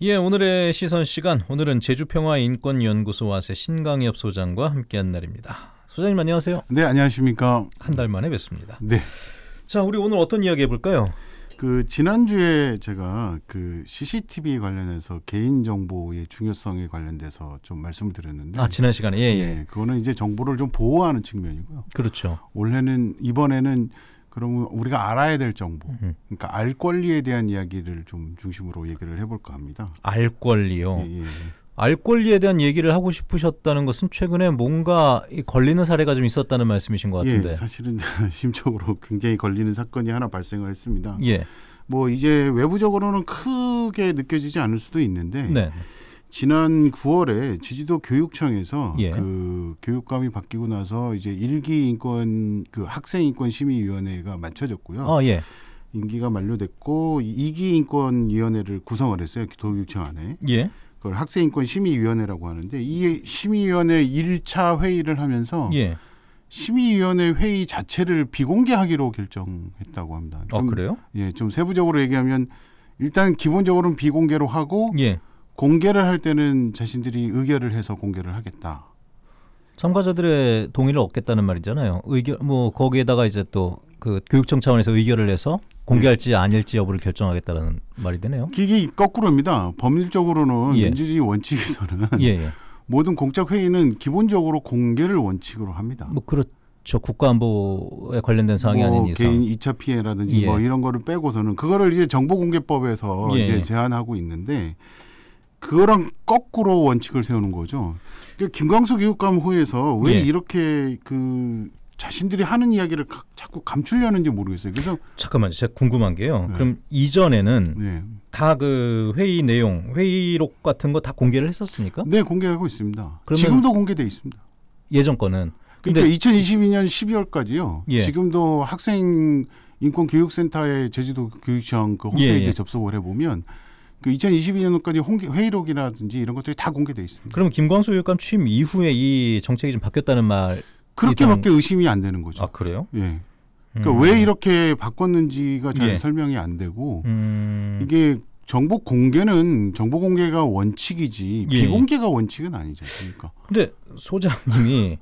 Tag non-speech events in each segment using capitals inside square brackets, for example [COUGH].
예, 오늘의 시선 시간. 오늘은 제주평화인권연구소와세 신강엽 소장과 함께한 날입니다. 소장님 안녕하세요. 네, 안녕하십니까. 한 달 만에 뵙습니다. 네. 자, 우리 오늘 어떤 이야기 해볼까요? 그 지난주에 제가 그 CCTV 관련해서 개인 정보의 중요성에 관련돼서 좀 말씀을 드렸는데 아 지난 시간에 예, 예. 네, 그거는 이제 정보를 좀 보호하는 측면이고요. 그렇죠. 올해는 이번에는 그러면 우리가 알아야 될 정보, 그러니까 알 권리에 대한 이야기를 좀 중심으로 얘기를 해볼까 합니다. 알 권리요. 예, 예. 예. 알 권리에 대한 얘기를 하고 싶으셨다는 것은 최근에 뭔가 걸리는 사례가 좀 있었다는 말씀이신 것 같은데. 예, 사실은 [LAUGHS] 심적으로 굉장히 걸리는 사건이 하나 발생을 했습니다. 예. 뭐 이제 외부적으로는 크게 느껴지지 않을 수도 있는데. 네. 지난 9월에 지지도 교육청에서 예. 그 교육감이 바뀌고 나서 이제 일기 인권 그 학생 인권 심의 위원회가 마쳐졌고요. 어, 예. 임기가 만료됐고 이기 인권 위원회를 구성을 했어요. 교육청 안에. 예. 그걸 학생 인권 심의 위원회라고 하는데 이 심의 위원회 1차 회의를 하면서 예. 심의위원회 회의 자체를 비공개하기로 결정했다고 합니다. 아, 좀, 어, 그래요? 예, 좀 세부적으로 얘기하면 일단 기본적으로는 비공개로 하고 예. 공개를 할 때는 자신들이 의결을 해서 공개를 하겠다. 참가자들의 동의를 얻겠다는 말이잖아요. 의견 뭐 거기에다가 이제 또 그 교육청 차원에서 의결을 해서 공개할지 네. 아닐지 여부를 결정하겠다는 말이 되네요. 이게 거꾸로입니다. 법률적으로는 예. 민주주의 원칙에서는 예예. [LAUGHS] 예. 모든 공적 회의는 기본적으로 공개를 원칙으로 합니다. 뭐 그렇죠. 국가안보에 관련된 사항이 뭐 아닌 이상 개인 이차 피해라든지 뭐 예. 뭐 이런 거를 빼고서는 그거를 이제 정보공개법에서 예. 이제 예. 제한하고 있는데 그거랑 거꾸로 원칙을 세우는 거죠. 그러니까 김광수 교육감 후에서 왜 네. 이렇게 그 자신들이 하는 이야기를 가, 자꾸 감추려는지 모르겠어요. 그래서 잠깐만 제가 궁금한 게요. 네. 그럼 이전에는 네. 다그 회의 내용, 회의록 같은 거 다 공개를 했었습니까? 네, 공개하고 있습니다. 지금도 공개돼 있습니다. 예전 거는 그러니까 2022년 12월까지요. 예. 지금도 학생 인권교육센터의 제주도 교육청 그 홈페이지에 예, 예. 접속을 해보면 그 2022년까지 홍기, 회의록이라든지 이런 것들이 다 공개돼 있습니다. 그럼 김광수 교육감 취임 이후에 이 정책이 좀 바뀌었다는 말 그렇게밖에 의심이 안 되는 거죠. 아 그래요? 예. 그러니까 음. 왜 이렇게 바꿨는지가 잘 예. 설명이 안 되고 음. 이게 정보 공개는 정보 공개가 원칙이지 예. 비공개가 원칙은 아니지 않습니까? 그러니까. 근데 소장님이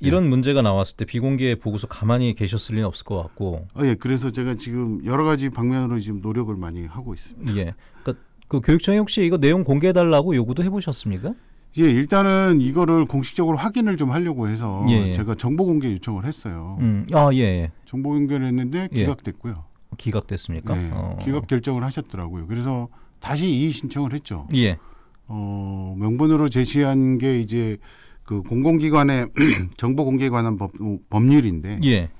네. 이런 문제가 나왔을 때 비공개 보고서 가만히 계셨을 리는 없을 것 같고. 아 예, 그래서 제가 지금 여러 가지 방면으로 지금 노력을 많이 하고 있습니다. 예, 그러니까 그 교육청이 혹시 이거 내용 공개해 달라고 요구도 해보셨습니까? 예, 일단은 이거를 공식적으로 확인을 좀 하려고 해서 예. 예. 제가 정보 공개 요청을 했어요. 음, 아 예. 예. 정보 공개를 했는데 예. 기각됐고요. 예. 기각됐습니까? 네, 어. 기각 결정을 하셨더라고요. 그래서 다시 이의 신청을 했죠. 예. 어, 명분으로 제시한 게 이제 그 공공기관의 [CLEARS THROAT] 정보 공개에 관한 법, 법률인데 예.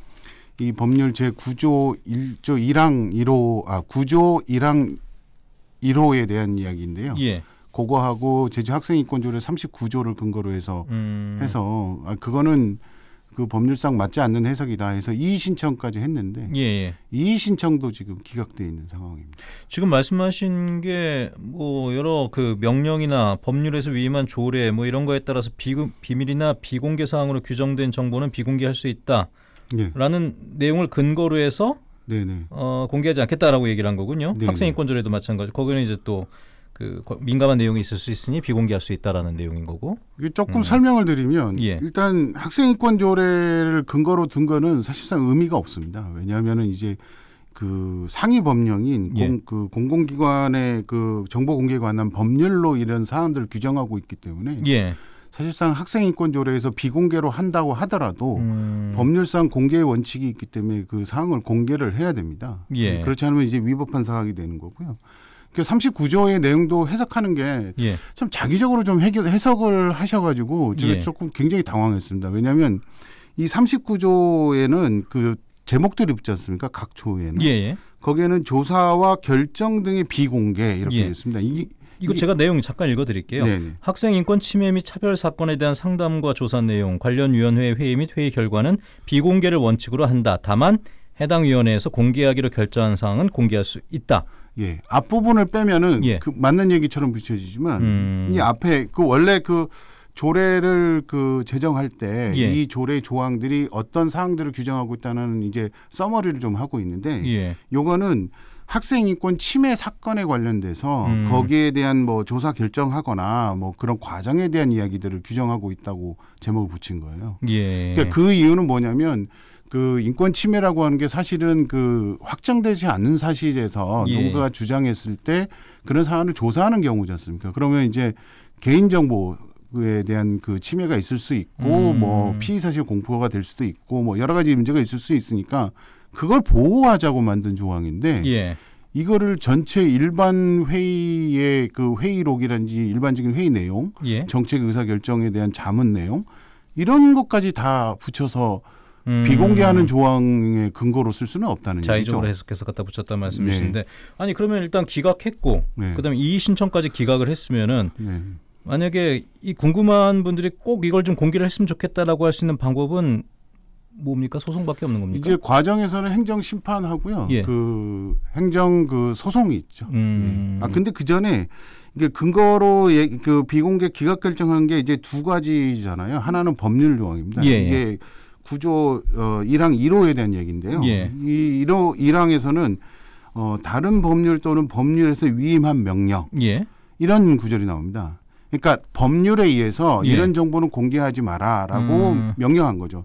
이 법률 제 9조 1조 1항 1호 아 9조 1항 1호에 대한 이야기인데요. 예. 그거하고 제주 학생 인권 조례 39조를 근거로 해서 음. 해서 아 그거는 그 법률상 맞지 않는 해석이다 해서 이의 신청까지 했는데 예, 예. 이의 신청도 지금 기각돼 있는 상황입니다. 지금 말씀하신 게 뭐 여러 그 명령이나 법률에서 위임한 조례 뭐 이런 거에 따라서 비, 비밀이나 비공개 사항으로 규정된 정보는 비공개할 수 있다라는 예. 내용을 근거로 해서 네네. 어, 공개하지 않겠다라고 얘기를 한 거군요. 네네. 학생 인권 조례도 마찬가지. 거기는 이제 또그 민감한 내용이 있을 수 있으니 비공개할 수 있다라는 내용인 거고. 이게 조금 음. 설명을 드리면 예. 일단 학생인권 조례를 근거로 둔 거는 사실상 의미가 없습니다. 왜냐하면은 이제 그 상위 법령인 예. 공, 그 공공기관의 그 정보 공개에 관한 법률로 이런 사안들을 규정하고 있기 때문에 예. 사실상 학생인권 조례에서 비공개로 한다고 하더라도 음. 법률상 공개의 원칙이 있기 때문에 그 사항을 공개를 해야 됩니다. 예. 그렇지 않으면 이제 위법한 사항이 되는 거고요. 그 39조의 내용도 해석하는 게참 예. 자기적으로 좀 해석을 하셔가지고 제가 예. 조금 굉장히 당황했습니다. 왜냐하면 이 39조에는 그 제목들이 붙지 않습니까? 각 조에는 예, 예 거기에는 조사와 결정 등의 비공개 이렇게 예. 있습니다. 이 이거 제가 내용 잠깐 읽어드릴게요. 네네. 네. 학생 인권 침해 및 차별 사건에 대한 상담과 조사 내용, 관련 위원회 회의 및 회의 결과는 비공개를 원칙으로 한다. 다만 해당 위원회에서 공개하기로 결정한 사항은 공개할 수 있다. 예. 앞부분을 빼면은 예. 그 맞는 얘기처럼 비춰지지만 음. 이 앞에 그 원래 그 조례를 그 제정할 때이 예. 조례 조항들이 어떤 사항들을 규정하고 있다는 이제 써머리를 좀 하고 있는데 예. 요거는 학생 인권 침해 사건에 관련돼서 음. 거기에 대한 뭐 조사 결정하거나 뭐 그런 과정에 대한 이야기들을 규정하고 있다고 제목을 붙인 거예요. 예. 그러니까 그 이유는 뭐냐면 그 인권 침해라고 하는 게 사실은 그 확정되지 않는 사실에서 예. 누군가가 주장했을 때 그런 사안을 조사하는 경우지 않습니까? 그러면 이제 개인정보 에 대한 그 침해가 있을 수 있고 음. 뭐 피의 사실 공포가 될 수도 있고 뭐 여러 가지 문제가 있을 수 있으니까 그걸 보호하자고 만든 조항인데 예. 이거를 전체 일반 회의의 그 회의록이란지 일반적인 회의 내용, 예. 정책 의사 결정에 대한 자문 내용 이런 것까지 다 붙여서 음. 비공개하는 조항의 근거로 쓸 수는 없다는 자의적으로 얘기죠. 해석해서 갖다 붙였다 말씀이신데 네. 아니 그러면 일단 기각했고 네. 그다음에 이의 신청까지 기각을 했으면은 네. 만약에 이 궁금한 분들이 꼭 이걸 좀 공개를 했으면 좋겠다라고 할 수 있는 방법은 뭡니까 소송밖에 없는 겁니까? 이제 과정에서는 행정 심판하고요. 예. 그 행정 그 소송이 있죠. 음. 예. 아 근데 그 전에 이게 근거로 예, 그 비공개 기각 결정한 게 이제 두 가지잖아요. 하나는 법률 조항입니다. 예. 예. 이게 구조 어 1항 1호에 대한 얘기인데요. 예. 이 1호 1항에서는 어 다른 법률 또는 법률에서 위임한 명령 예. 이런 구절이 나옵니다. 그러니까 법률에 의해서 이런 정보는 공개하지 마라라고 음. 명령한 거죠.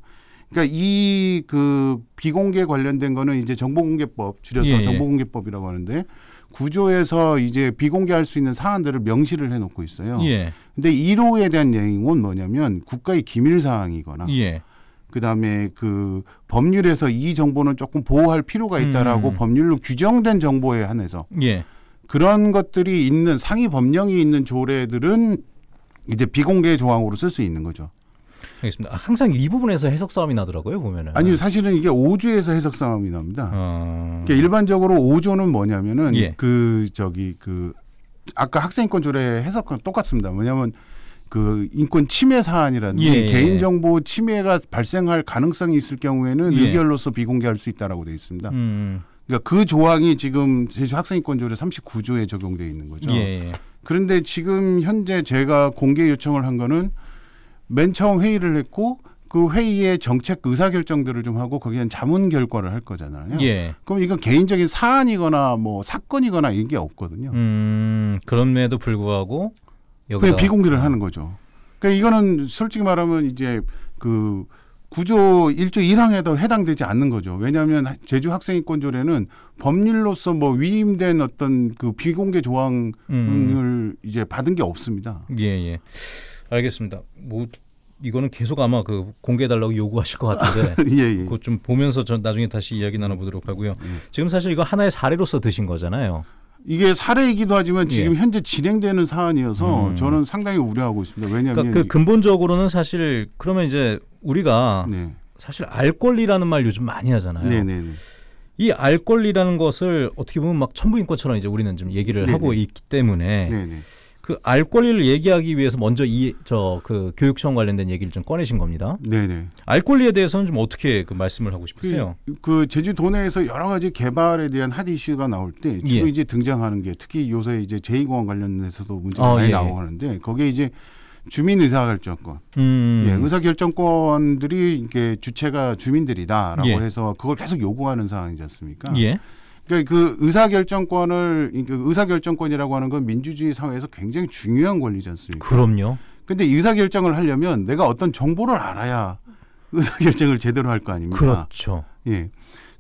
그러니까 이 그 비공개 관련된 거는 이제 정보공개법 줄여서 예, 예. 정보공개법이라고 하는데 구조에서 이제 비공개할 수 있는 사안들을 명시를 해놓고 있어요. 예. 근데 1호에 대한 내용은 뭐냐면 국가의 기밀 사항이거나 예. 그다음에 그 법률에서 이 정보는 조금 보호할 필요가 있다라고 음. 법률로 규정된 정보에 한해서 예. 그런 것들이 있는 상위 법령이 있는 조례들은 이제 비공개 조항으로 쓸 수 있는 거죠. 알겠습니다. 항상 이 부분에서 해석 싸움이 나더라고요 보면은. 아니요 사실은 이게 5조에서 해석 싸움이 납니다. 어... 그러니까 일반적으로 5조는 뭐냐면은 예. 그 저기 그 아까 학생인권 조례 해석과 똑같습니다. 뭐냐면 그 인권 침해 사안이라는 예, 예, 예. 개인 정보 침해가 발생할 가능성이 있을 경우에는 예. 의결로서 비공개할 수 있다라고 돼 있습니다. 음. 그러니까 그 조항이 지금 제주 학생인권 조례 39조에 적용되어 있는 거죠. 예, 예. 그런데 지금 현재 제가 공개 요청을 한 거는 맨 처음 회의를 했고 그 회의의 정책 의사 결정들을 좀 하고 거기엔 자문 결과를 할 거잖아요. 예. 그럼 이건 개인적인 사안이거나 뭐 사건이거나 이게 없거든요. 음, 그럼에도 불구하고 여기서 비공개를 하는 거죠. 그러니까 이거는 솔직히 말하면 이제 그 구조 일조일항에도 해당되지 않는 거죠. 왜냐하면 제주 학생인권조례는 법률로서 뭐 위임된 어떤 그 비공개 조항을 음. 이제 받은 게 없습니다. 예, 예. 알겠습니다. 뭐 이거는 계속 아마 그 공개해달라고 요구하실 것 같은데 [LAUGHS] 예, 예. 그거 좀 보면서 전 나중에 다시 이야기 나눠보도록 하고요. 예. 지금 사실 이거 하나의 사례로서 드신 거잖아요. 이게 사례이기도 하지만 지금 예. 현재 진행되는 사안이어서 음. 저는 상당히 우려하고 있습니다. 왜냐하면 그러니까 그 근본적으로는 사실 그러면 이제 우리가 네. 사실 알 권리라는 말 요즘 많이 하잖아요. 네, 네, 네. 이알 권리라는 것을 어떻게 보면 막 천부인권처럼 이제 우리는 좀 얘기를 네, 하고 네. 있기 때문에 그알 권리를 얘기하기 위해서 먼저 이 저 그 교육청 관련된 얘기를 좀 꺼내신 겁니다. 네네. 알 권리에 대해서는 좀 어떻게 그 말씀을 하고 싶으세요? 그, 그 제주도 내에서 여러 가지 개발에 대한 핫 이슈가 나올 때 주로 예. 이제 등장하는 게 특히 요새 이제 제2공항 관련해서도 문제가 아, 많이 예. 나오는데 거기에 이제 주민 의사 결정권. 음. 예, 의사 결정권들이 이게 주체가 주민들이다라고 예. 해서 그걸 계속 요구하는 상황이지 않습니까? 예. 그러니까 그 의사결정권을 그 의사결정권이라고 하는 건 민주주의 사회에서 굉장히 중요한 권리지 않습니까? 그럼요. 근데 의사결정을 하려면 내가 어떤 정보를 알아야 의사결정을 제대로 할 거 아닙니까? 그렇죠. 예.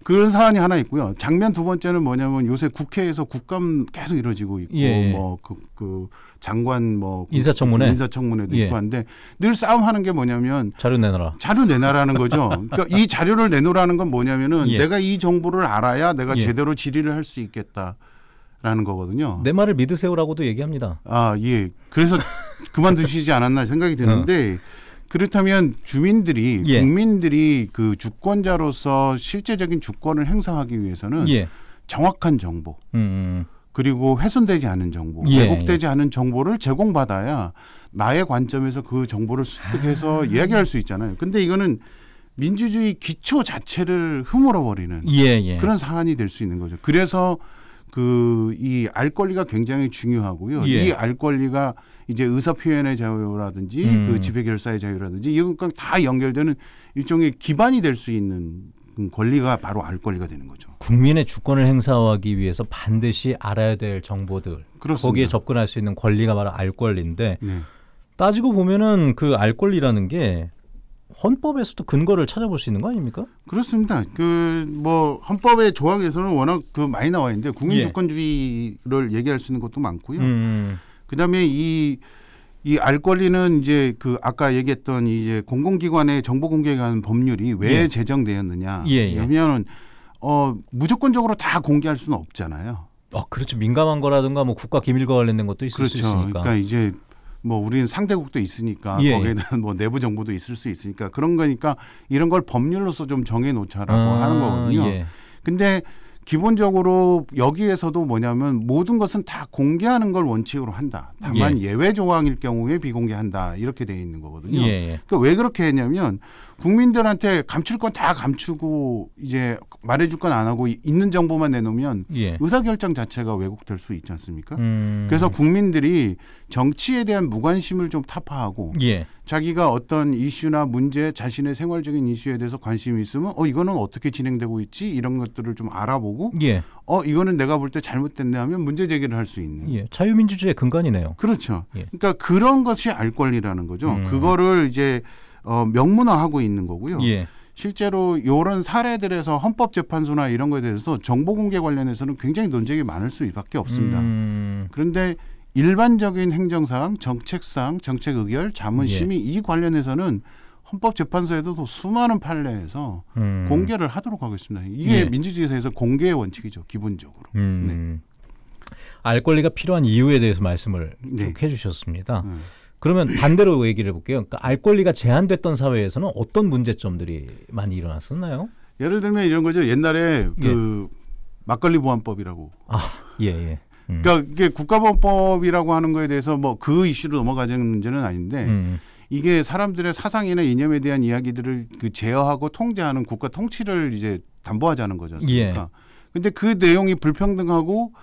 그런 사안이 하나 있고요. 장면 두 번째는 뭐냐면 요새 국회에서 국감 계속 이루어지고 있고 예. 예. 뭐그 그 장관 뭐 그 인사청문회 인사청문회도 예. 있고 한데 늘 싸움하는 게 뭐냐면 자료 내놔라 자료 내놔라는 거죠. 그러니까 이 자료를 내놓으라는 건 뭐냐면은 예. 내가 이 정보를 알아야 내가 예. 제대로 질의를 할 수 있겠다. 라는 거거든요. 내 말을 믿으세요라고도 얘기합니다. 아, 예. 그래서 그만두시지 않았나 생각이 드는데 어. 그렇다면 주민들이 예. 국민들이 그 주권자로서 실제적인 주권을 행사하기 위해서는 예. 정확한 정보 음. 음. 그리고 훼손되지 않은 정보 예. 왜곡되지 않은 정보를 제공받아야 나의 관점에서 그 정보를 습득해서 아. 이야기할 수 있잖아요 근데 이거는 민주주의 기초 자체를 흐물어버리는 예, 예. 그런 사안이 될 수 있는 거죠 그래서 그이알 권리가 굉장히 중요하고요. 예. 이알 권리가 이제 의사 표현의 자유라든지 음. 그 집회 결사의 자유라든지 이건 다 연결되는 일종의 기반이 될 수 있는 권리가 바로 알 권리가 되는 거죠. 국민의 주권을 행사하기 위해서 반드시 알아야 될 정보들 그렇습니다. 거기에 접근할 수 있는 권리가 바로 알 권리인데 네. 따지고 보면은 그 알 권리라는 게 헌법에서도 근거를 찾아볼 수 있는 거 아닙니까? 그렇습니다. 그 뭐 헌법의 조항에서는 워낙 그 많이 나와 있는데 국민 예. 주권주의를 예. 얘기할 수 있는 것도 많고요. 음. 그다음에 이 이 알 권리는 이제 그 아까 얘기했던 이제 공공기관의 정보 공개에 관한 법률이 왜 예. 제정되었느냐? 예, 예. 면러면어 무조건적으로 다 공개할 수는 없잖아요. 아, 그렇죠. 민감한 거라든가 뭐 국가 기밀과 관련된 것도 있을 그렇죠. 수 있으니까. 그러니까 이제 뭐 우리는 상대국도 있으니까 예. 거기에는 뭐 내부 정보도 있을 수 있으니까 그런 거니까 이런 걸 법률로서 좀 정해 놓자라고 아, 하는 거거든요. 예. 근데 기본적으로 여기에서도 뭐냐면 모든 것은 다 공개하는 걸 원칙으로 한다. 다만 예. 외 조항일 경우에 비공개한다. 이렇게 돼 있는 거거든요. 예. 예. 그러니까 왜 그렇게 했냐면 국민들한테 감출 건 다 감추고 이제 말해줄 건 안 하고 있는 정보만 내놓으면 예. 의사결정 자체가 왜곡될 수 있지 않습니까? 음. 그래서 국민들이 정치에 대한 무관심을 좀 타파하고 예. 자기가 어떤 이슈나 문제 자신의 생활적인 이슈에 대해서 관심이 있으면 어 이거는 어떻게 진행되고 있지 이런 것들을 좀 알아보고 예. 어 이거는 내가 볼 때 잘못됐네 하면 문제 제기를 할 수 있는 예. 자유민주주의의 근간이네요. 그렇죠. 예. 그러니까 그런 것이 알 권리라는 거죠. 음. 그거를 이제 어, 명문화하고 있는 거고요. 예. 실제로 이런 사례들에서 헌법재판소나 이런 거에 대해서 정보 공개 관련해서는 굉장히 논쟁이 많을 수밖에 없습니다. 음. 그런데 일반적인 행정상정책상 정책 의결, 자문 심의 예. 이 관련해서는 헌법재판소에도 수많은 판례에서 음. 공개를 하도록 하겠습니다. 이게 예. 민주주의에서 공개의 원칙이죠, 기본적으로. 음. 네. 알 권리가 필요한 이유에 대해서 말씀을 네. 해주셨습니다. 음. 그러면 반대로 얘기를 해볼게요. 그러니까 알 권리가 제한됐던 사회에서는 어떤 문제점들이 많이 일어났었나요? 예를 들면 이런 거죠. 옛날에 그 예. 막걸리 보안법이라고. 아, 예, 예. 음. 그러니까 이게 국가보안법이라고 하는 거에 대해서 뭐 그 이슈로 넘어가는 문제는 아닌데 음, 음. 이게 사람들의 사상이나 이념에 대한 이야기들을 그 제어하고 통제하는 국가 통치를 이제 담보하자는 거죠그러니까 예. 근데 그 내용이 불평등하고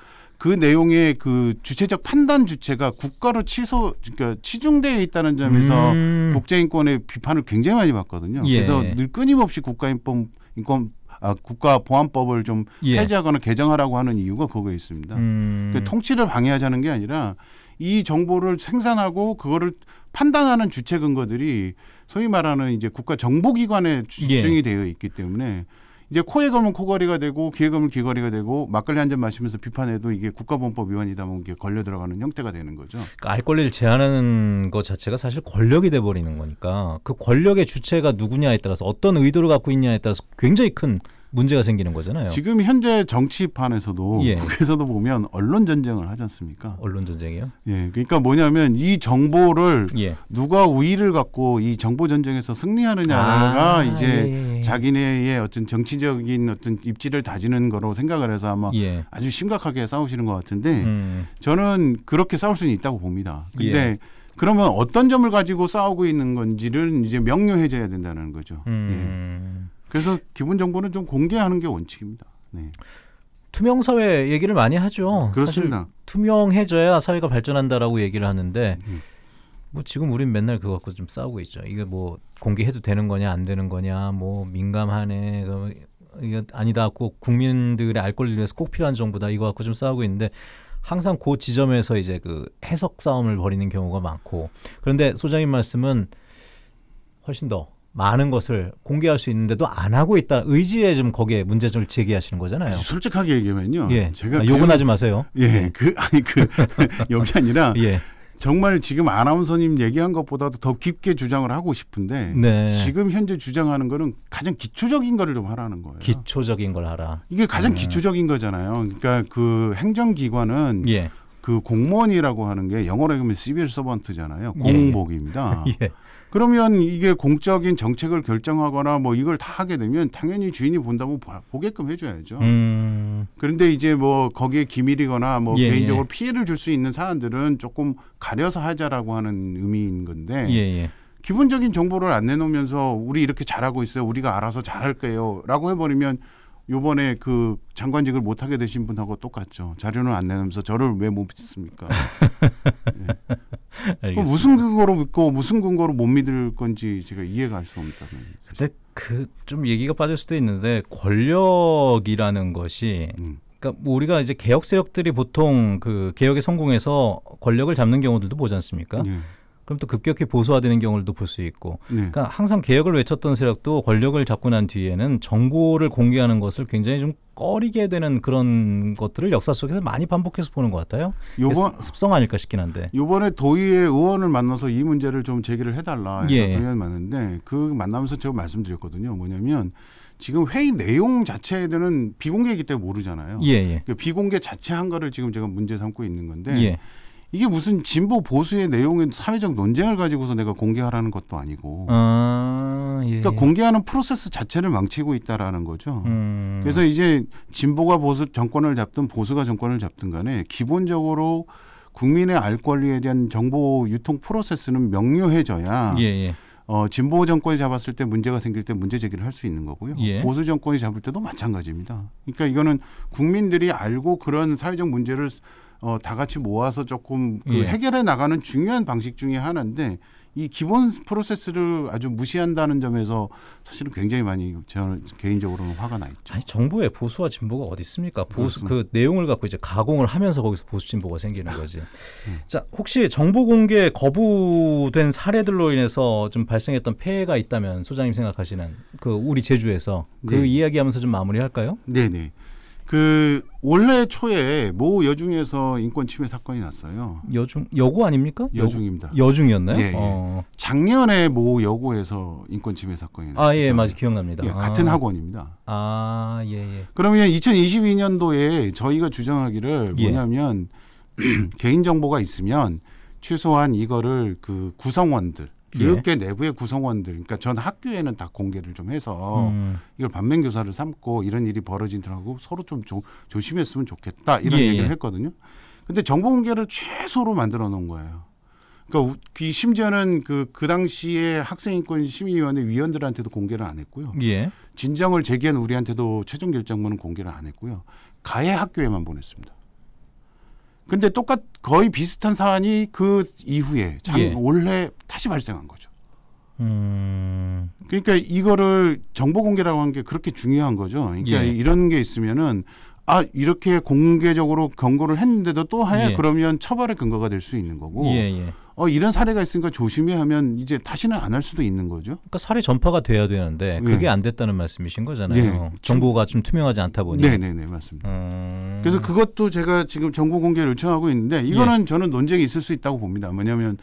그 내용의 그 주체적 판단 주체가 국가로 취소 그러니까 치중되어 있다는 점에서 음. 국제인권의 비판을 굉장히 많이 받거든요. 예. 그래서 늘 끊임없이 국가인권 인권 아, 국가보안법을 좀 예. 폐지하거나 개정하라고 하는 이유가 그거에 있습니다. 음. 그러니까 통치를 방해하자는 게 아니라 이 정보를 생산하고 그거를 판단하는 주체 근거들이 소위 말하는 이제 국가 정보기관에 예. 집중이 예. 되어 있기 때문에 이제 코에 걸면 코걸이가 되고 귀에 걸면 귀걸이가 되고 막걸리 한 잔 마시면서 비판해도 이게 국가본법 위반이다 뭐면 이게 걸려 들어가는 형태가 되는 거죠. 그러니까 알 권리를 제한하는 것 자체가 사실 권력이 돼 버리는 거니까 그 권력의 주체가 누구냐에 따라서 어떤 의도를 갖고 있냐에 따라서 굉장히 큰 문제가 생기는 거잖아요. 지금 현재 정치판에서도 예. 국에서도 보면 언론 전쟁을 하지 않습니까? 언론 전쟁이요? 예. 그러니까 뭐냐면 이 정보를 예. 누가 우위를 갖고 이 정보 전쟁에서 승리하느냐가 아, 이제 예. 예, 예. 자기네의 어떤 정치적인 어떤 입지를 다지는 거로 생각을 해서 아마 예. 아주 심각하게 싸우시는 것 같은데 음. 저는 그렇게 싸울 수는 있다고 봅니다. 근데 그러면 어떤 점을 가지고 싸우고 있는 건지를 이제 명료해져야 된다는 거죠. 음. 그래서 기본 정보는 좀 공개하는 게 원칙입니다. 네. 투명 사회 얘기를 많이 하죠. 그렇습니다. 투명해져야 사회가 발전한다라고 얘기를 하는데 음. 뭐 지금 우린 맨날 그거 갖고 좀 싸우고 있죠. 이게 뭐 공개해도 되는 거냐 안 되는 거냐 뭐 민감하네 그 이거 아니다 꼭 국민들의 알 권리를 위해서 꼭 필요한 정보다 이거 갖고 좀 싸우고 있는데 항상 그 지점에서 이제 그 해석 싸움을 벌이는 경우가 많고 그런데 소장님 말씀은 훨씬 더 많은 것을 공개할 수 있는데도 안 하고 있다 의지에 좀 거기에 문제점을 제기하시는 거잖아요. 솔직하게 얘기하면요. 예. 제가 아, 그 욕은 하지 마세요. 예, 예. 그 아니 그 [LAUGHS] 여기 아니라 예. 정말 지금 아나운서님 얘기한 것보다도 더 깊게 주장을 하고 싶은데 네. 지금 현재 주장하는 거는 가장 기초적인 거를 좀 하라는 거예요. 기초적인 걸 하라. 이게 가장 음. 기초적인 거잖아요. 그러니까 그 행정기관은 예. 그 공무원이라고 하는 게 영어로 하면 시빌 서번트잖아요. 예. 공복입니다. [LAUGHS] 예. 그러면 이게 공적인 정책을 결정하거나 뭐 이걸 다 하게 되면 당연히 주인이 본다고 보게끔 해줘야죠. 음. 그런데 이제 뭐 거기에 기밀이거나 뭐 예, 개인적으로 예. 피해를 줄 수 있는 사안들은 조금 가려서 하자라고 하는 의미인 건데 예, 예, 기본적인 정보를 안 내놓으면서 우리 이렇게 잘하고 있어요. 우리가 알아서 잘할 거예요. 라고 해버리면 요번에 그 장관직을 못 하게 되신 분하고 똑같죠. 자료는 안 내면서 저를 왜 못 믿습니까? 네. [LAUGHS] 무슨 근거로 믿고 무슨 근거로 못 믿을 건지 제가 이해가 할 수 없다는. 근데 그 좀 얘기가 빠질 수도 있는데 권력이라는 것이 음. 그러니까 우리가 이제 개혁 세력들이 보통 그 개혁에 성공해서 권력을 잡는 경우들도 보지 않습니까? 예. 그럼 또 급격히 보수화되는 경우를도 볼 수 있고 네. 그러니까 항상 개혁을 외쳤던 세력도 권력을 잡고 난 뒤에는 정보를 공개하는 것을 굉장히 좀 꺼리게 되는 그런 것들을 역사 속에서 많이 반복해서 보는 것 같아요. 요번 습성 아닐까 싶긴 한데. 요번에 도의회 의원을 만나서 이 문제를 좀 제기를 해달라 해서 예. 도의원을 만났는데 그 만나면서 제가 말씀드렸거든요. 뭐냐면 지금 회의 내용 자체에 대는 비공개이기 때문에 모르잖아요. 예, 예. 그러니까 비공개 자체 한 거를 지금 제가 문제 삼고 있는 건데. 예. 이게 무슨 진보 보수의 내용인 사회적 논쟁을 가지고서 내가 공개하라는 것도 아니고. 아, 예. 그러니까 공개하는 프로세스 자체를 망치고 있다라는 거죠. 음. 그래서 이제 진보가 보수 정권을 잡든 보수가 정권을 잡든 간에 기본적으로 국민의 알 권리에 대한 정보 유통 프로세스는 명료해져야 예, 예. 어, 진보 정권이 잡았을 때 문제가 생길 때 문제 제기를 할 수 있는 거고요. 예. 보수 정권이 잡을 때도 마찬가지입니다. 그러니까 이거는 국민들이 알고 그런 사회적 문제를 어, 다 같이 모아서 조금 그 예. 해결해 나가는 중요한 방식 중에 하나인데 이 기본 프로세스를 아주 무시한다는 점에서 사실은 굉장히 많이 저는 개인적으로는 화가 나 있죠. 아니 정부의 보수와 진보가 어디 있습니까? 보수 그렇습니다. 그 내용을 갖고 이제 가공을 하면서 거기서 보수 진보가 생기는 거지. 음. [LAUGHS] 자 혹시 정보 공개 거부된 사례들로 인해서 좀 발생했던 폐해가 있다면 소장님 생각하시는 그 우리 제주에서 그 네. 이야기하면서 좀 마무리할까요? 네네. 네. 그 원래 초에 모 여중에서 인권 침해 사건이 났어요. 여중 여고 아닙니까? 여중입니다. 여중이었나요? 예, 예. 어. 작년에 모 여고에서 인권 침해 사건이 났어요. 아, 예, 예, 맞아 기억납니다. 예, 아. 같은 학원입니다. 아, 예, 예. 그러면 2022년도에 저희가 주장하기를 예. 뭐냐면 [CLEARS THROAT] 개인 정보가 있으면 최소한 이거를 그 구성원들 교육계 예. 내부의 구성원들, 그러니까 전 학교에는 다 공개를 좀 해서 음. 이걸 반면교사를 삼고 이런 일이 벌어진다고 서로 좀 조, 조심했으면 좋겠다 이런 예. 예. 얘기를 했거든요. 근데 정보 공개를 최소로 만들어 놓은 거예요. 그러니까 그 심지어는 그, 그 당시에 학생인권 심의위원회 위원들한테도 공개를 안 했고요. 예. 진정을 제기한 우리한테도 최종 결정문은 공개를 안 했고요. 가해 학교에만 보냈습니다. 근데 똑같 거의 비슷한 사안이 그 이후에 장, 예. 올해 다시 발생한 거죠. 음. 그러니까 이거를 정보 공개라고 하는 게 그렇게 중요한 거죠. 그러니까 예. 이런 게 있으면은 아 이렇게 공개적으로 경고를 했는데도 또 하야 예. 그러면 처벌의 근거가 될 수 있는 거고. 예, 예. 어, 이런 사례가 있으니까 조심히 하면 이제 다시는 안 할 수도 있는 거죠. 그러니까 사례 전파가 돼야 되는데 예. 그게 예. 안 됐다는 말씀이신 거잖아요. 네. 정보가 좀 투명하지 않다 보니. 네네네 맞습니다. 음... 그래서 그것도 제가 지금 정보 공개를 요청하고 있는데 이거는 예. 저는 논쟁이 있을 수 있다고 봅니다. 왜냐하면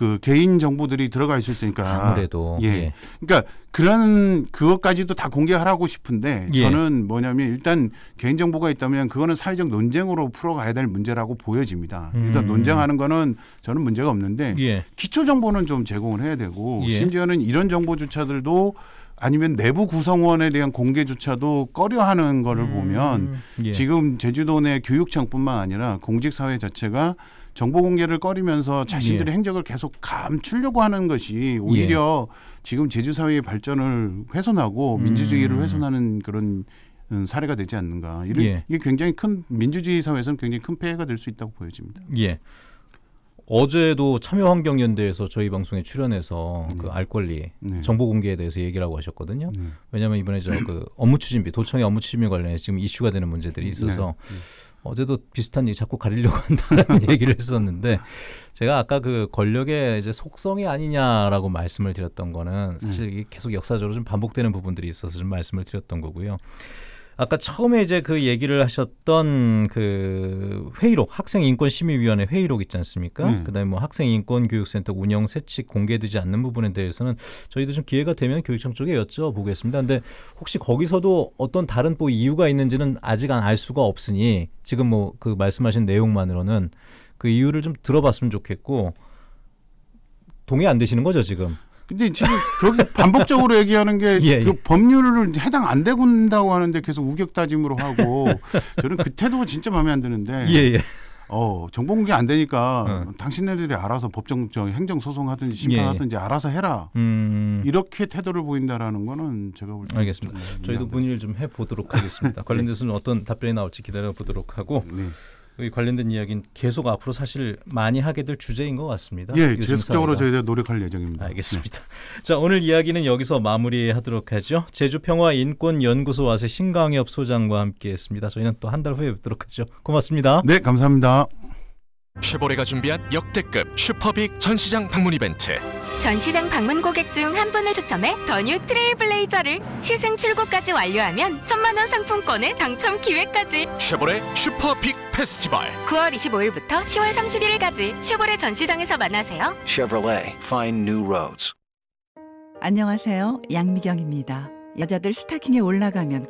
그 개인 정보들이 들어가 있을 수으니까 아무래도 예. 예. 그러니까 그런 그것까지도 다 공개하라고 싶은데 예. 저는 뭐냐면 일단 개인 정보가 있다면 그거는 사회적 논쟁으로 풀어가야 될 문제라고 보여집니다. 일단 음. 논쟁하는 거는 저는 문제가 없는데 예. 기초 정보는 좀 제공을 해야 되고 예. 심지어는 이런 정보조차들도 아니면 내부 구성원에 대한 공개조차도 꺼려하는 거를 음. 보면 음. 지금 제주도 내 교육청뿐만 아니라 공직 사회 자체가 정보 공개를 꺼리면서 자신들의 예. 행적을 계속 감추려고 하는 것이 오히려 예. 지금 제주 사회의 발전을 훼손하고 음. 민주주의를 훼손하는 그런 음, 사례가 되지 않는가. 이런 예. 이게 굉장히 큰 민주주의 사회에서는 굉장히 큰 폐해가 될 수 있다고 보여집니다. 예. 어제도 참여환경연대에서 저희 방송에 출연해서 네. 그알 권리 네. 정보 공개에 대해서 얘기라고 하셨거든요. 네. 왜냐하면 이번에 저그 업무 추진비 도청의 업무 추진비 관련해서 지금 이슈가 되는 문제들이 네. 있어서 네. 어제도 비슷한 일 자꾸 가리려고 [LAUGHS] 한다는 얘기를 했었는데 제가 아까 그 권력의 이제 속성이 아니냐라고 말씀을 드렸던 거는 사실 네. 이게 계속 역사적으로 좀 반복되는 부분들이 있어서 좀 말씀을 드렸던 거고요. 아까 처음에 이제 그 얘기를 하셨던 그 회의록 학생 인권 심의위원회 회의록 있지 않습니까? 음. 그다음에 뭐 학생 인권 교육센터 운영 세칙 공개되지 않는 부분에 대해서는 저희도 좀 기회가 되면 교육청 쪽에 여쭤보겠습니다. 근데 혹시 거기서도 어떤 다른 또 이유가 있는지는 아직 안 알 수가 없으니 지금 뭐 그 말씀하신 내용만으로는 그 이유를 좀 들어봤으면 좋겠고 동의 안 되시는 거죠 지금? 근데 지금 그렇게 반복적으로 얘기하는 게그 [LAUGHS] 예. 예. 그 법률을 해당 안 되군다고 하는데 계속 우격 다짐으로 하고 저는 그 태도가 진짜 마음에 안 드는데. 예, 예. 어 정보 공개 안 되니까 어. 당신네들이 알아서 법정 저 행정 소송 하든지 예, 예. 심판하든지 예. 알아서 해라 음. 이렇게 태도를 보인다라는 거는 제가 볼때 알겠습니다. 저희도 문의를 좀 해보도록 하겠습니다. [LAUGHS] 네. 관련돼서는 어떤 답변이 나올지 기다려 보도록 하고 네. 관련된 이야기는 계속 앞으로 사실 많이 하게 될 주제인 것 같습니다. 예, 계속적으로 저희가 노력할 예정입니다. 알겠습니다. 네. [LAUGHS] 자, 오늘 이야기는 여기서 마무리하도록 하죠. 제주평화인권연구소 와서 신강엽 소장과 함께했습니다. 저희는 또 한 달 후에 뵙도록 하죠. 고맙습니다. 네, 감사합니다. 쉐보레가 준비한 역대급 슈퍼빅 전시장 방문 이벤트 전시장 방문 고객 중 한 분을 추첨해 더뉴 트레이블레이저를 시승 출고까지 완료하면 천만원 상품권에 당첨 기회까지 쉐보레 슈퍼빅 페스티벌 9월 25일부터 10월 31일까지 쉐보레 전시장에서 만나세요 c h e v r o l e 안녕하세요 양미경입니다 여자들 스타킹에 올라가면